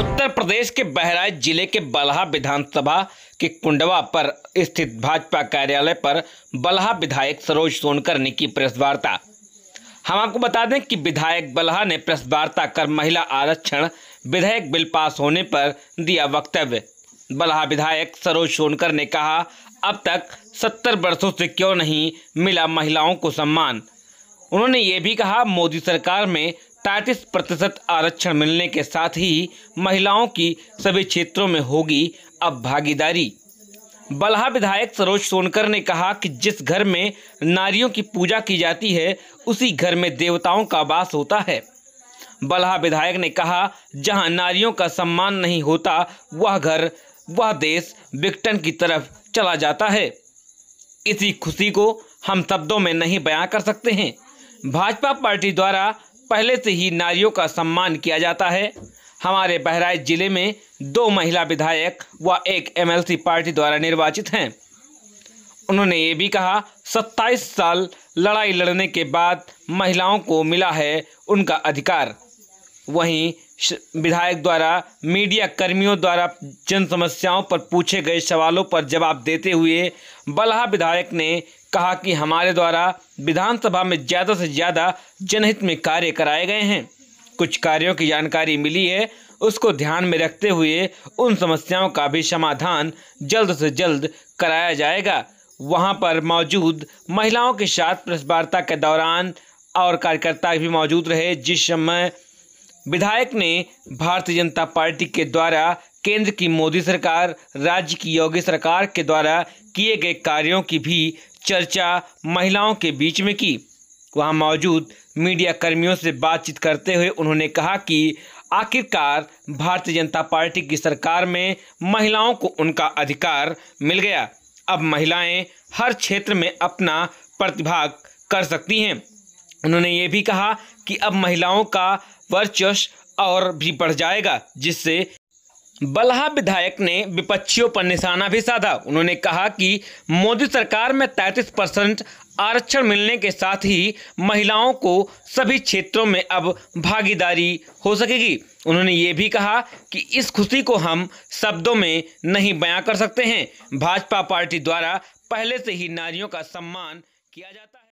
उत्तर प्रदेश के बहराइच जिले के बलहा विधानसभा के कुंडवा पर स्थित भाजपा कार्यालय पर बलहा विधायक सरोज सोनकर ने की प्रेस वार्ता हम आपको बता दें कि विधायक बलहा ने प्रेस वार्ता कर महिला आरक्षण विधेयक बिल पास होने पर दिया वक्तव्य बलहा विधायक सरोज सोनकर ने कहा अब तक सत्तर वर्षों से क्यों नहीं मिला महिलाओं को सम्मान उन्होंने ये भी कहा मोदी सरकार में तैतीस प्रतिशत आरक्षण मिलने के साथ ही महिलाओं की सभी क्षेत्रों में होगी अब भागीदारी बलहा विधायक सरोज सोनकर ने कहा कि जिस घर में नारियों की पूजा की जाती है उसी घर में देवताओं का वास होता है बलहा विधायक ने कहा जहां नारियों का सम्मान नहीं होता वह घर वह देश विक्टन की तरफ चला जाता है इसी खुशी को हम शब्दों में नहीं बयां कर सकते हैं भाजपा पार्टी द्वारा पहले से ही नारियों का सम्मान किया जाता है हमारे बहराइच जिले में दो महिला विधायक व एक एमएलसी पार्टी द्वारा निर्वाचित हैं उन्होंने ये भी कहा 27 साल लड़ाई लड़ने के बाद महिलाओं को मिला है उनका अधिकार वहीं विधायक द्वारा मीडिया कर्मियों द्वारा जन समस्याओं पर पूछे गए सवालों पर जवाब देते हुए बलहा विधायक ने कहा कि हमारे द्वारा विधानसभा में ज़्यादा से ज़्यादा जनहित में कार्य कराए गए हैं कुछ कार्यों की जानकारी मिली है उसको ध्यान में रखते हुए उन समस्याओं का भी समाधान जल्द से जल्द कराया जाएगा वहाँ पर मौजूद महिलाओं के साथ प्रेस वार्ता के दौरान और कार्यकर्ता भी मौजूद रहे जिस समय विधायक ने भारतीय जनता पार्टी के द्वारा केंद्र की मोदी सरकार राज्य की योगी सरकार के द्वारा किए गए कार्यों की भी चर्चा महिलाओं के बीच में की वहां मौजूद मीडिया कर्मियों से बातचीत करते हुए उन्होंने कहा कि आखिरकार भारतीय जनता पार्टी की सरकार में महिलाओं को उनका अधिकार मिल गया अब महिलाएं हर क्षेत्र में अपना प्रतिभाग कर सकती हैं उन्होंने ये भी कहा कि अब महिलाओं का वर्चस्व और भी बढ़ जाएगा जिससे बलहा विधायक ने विपक्षियों पर निशाना भी साधा उन्होंने कहा कि मोदी सरकार में 33 परसेंट आरक्षण मिलने के साथ ही महिलाओं को सभी क्षेत्रों में अब भागीदारी हो सकेगी उन्होंने ये भी कहा कि इस खुशी को हम शब्दों में नहीं बयां कर सकते हैं भाजपा पार्टी द्वारा पहले से ही नारियों का सम्मान किया जाता है